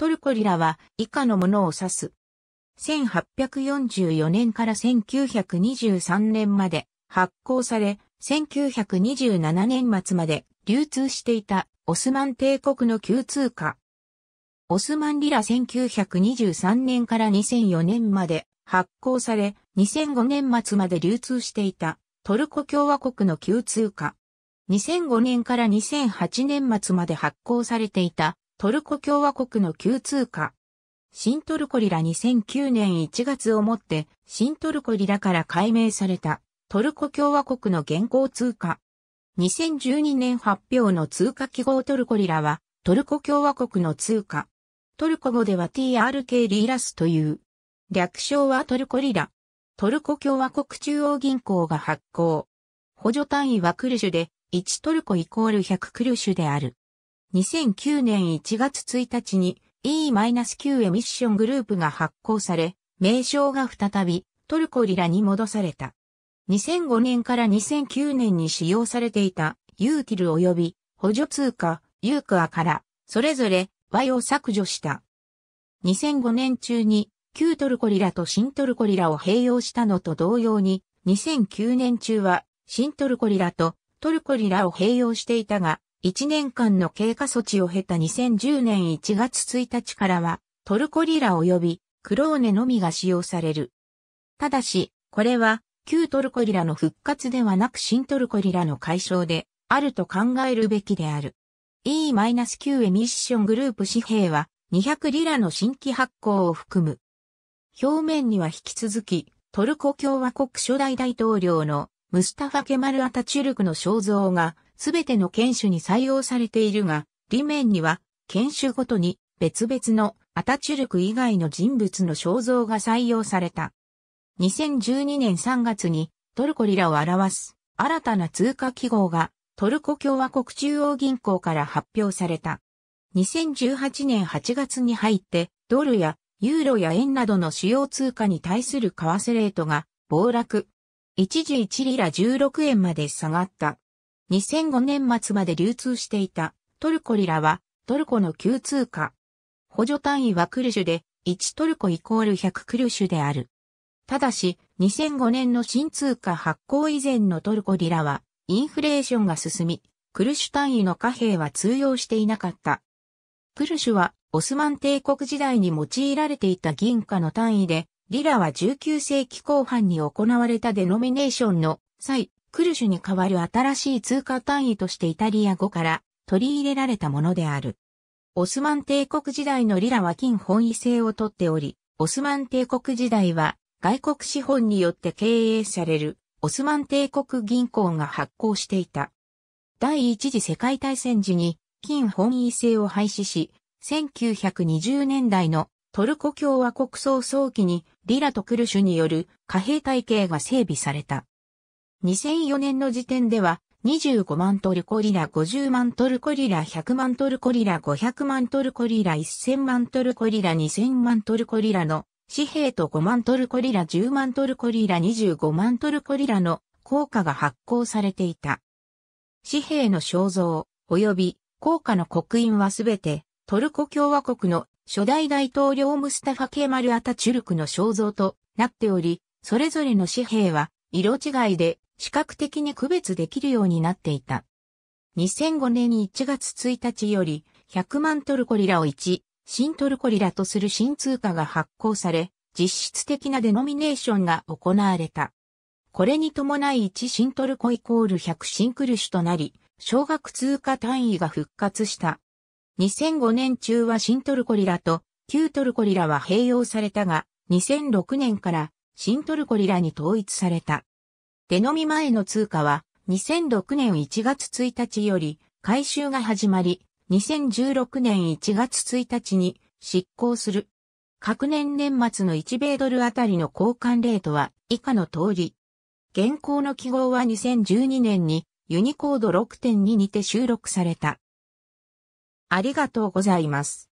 トルコリラは以下のものを指す。1844年から1923年まで発行され、1927年末まで流通していたオスマン帝国の旧通貨。オスマンリラ1923年から2004年まで発行され、2005年末まで流通していたトルコ共和国の旧通貨。2005年から2008年末まで発行されていたトルコ共和国の旧通貨。新トルコリラ2009年1月をもって、新トルコリラから改名された、トルコ共和国の現行通貨。2012年発表の通貨記号トルコリラは、トルコ共和国の通貨。トルコ語では TRK リーラスという。略称はトルコリラ。トルコ共和国中央銀行が発行。補助単位はクルシュで、1トルコイコール100クルシュである。2009年1月1日に E-9 エミッショングループが発行され、名称が再びトルコリラに戻された。2005年から2009年に使用されていたユーティル及び補助通貨ユークアからそれぞれ Y を削除した。2005年中に旧トルコリラと新トルコリラを併用したのと同様に2009年中は新トルコリラとトルコリラを併用していたが1年間の経過措置を経た2010年1月1日からは、トルコリラ及びクローネのみが使用される。ただし、これは旧トルコリラの復活ではなく新トルコリラの解消であると考えるべきである。E-Q エミッショングループ紙幣は200リラの新規発行を含む。表面には引き続き、トルコ共和国初代大統領のムスタファ・ケマル・アタチュルクの肖像がすべての犬種に採用されているが、裏面には、犬種ごとに別々のアタチュルク以外の人物の肖像が採用された。2012年3月にトルコリラを表す新たな通貨記号がトルコ共和国中央銀行から発表された。2018年8月に入ってドルやユーロや円などの主要通貨に対する為替レートが暴落。一時1リラ16円まで下がった。2005年末まで流通していたトルコリラはトルコの旧通貨。補助単位はクルシュで1トルコイコール100クルシュである。ただし2005年の新通貨発行以前のトルコリラはインフレーションが進み、クルシュ単位の貨幣は通用していなかった。クルシュはオスマン帝国時代に用いられていた銀貨の単位で、リラは19世紀後半に行われたデノミネーションの際、クルシュに代わる新しい通貨単位としてイタリア語から取り入れられたものである。オスマン帝国時代のリラは金本位制をとっており、オスマン帝国時代は外国資本によって経営されるオスマン帝国銀行が発行していた。第一次世界大戦時に金本位制を廃止し、1920年代のトルコ共和国総早期にリラとクルシュによる貨幣体系が整備された。2004年の時点では、25万トルコリラ、50万トルコリラ、100万トルコリラ、500万トルコリラ、1000万トルコリラ、2000万トルコリラの紙幣と5万トルコリラ、10万トルコリラ、25万トルコリラの硬貨が発行されていた。紙幣の肖像、及び硬貨の刻印はすべてトルコ共和国の初代大統領ムスタファ・ケーマル・アタチュルクの肖像となっており、それぞれの紙幣は色違いで視覚的に区別できるようになっていた。2005年1月1日より100万トルコリラを1、新トルコリラとする新通貨が発行され、実質的なデノミネーションが行われた。これに伴い1新トルコイコール100シンクル種となり、小額通貨単位が復活した。2005年中は新トルコリラと旧トルコリラは併用されたが、2006年から新トルコリラに統一された。手飲み前の通貨は2006年1月1日より回収が始まり、2016年1月1日に執行する。各年年末の1米ドルあたりの交換レートは以下の通り。現行の記号は2012年にユニコード6.2にて収録された。ありがとうございます。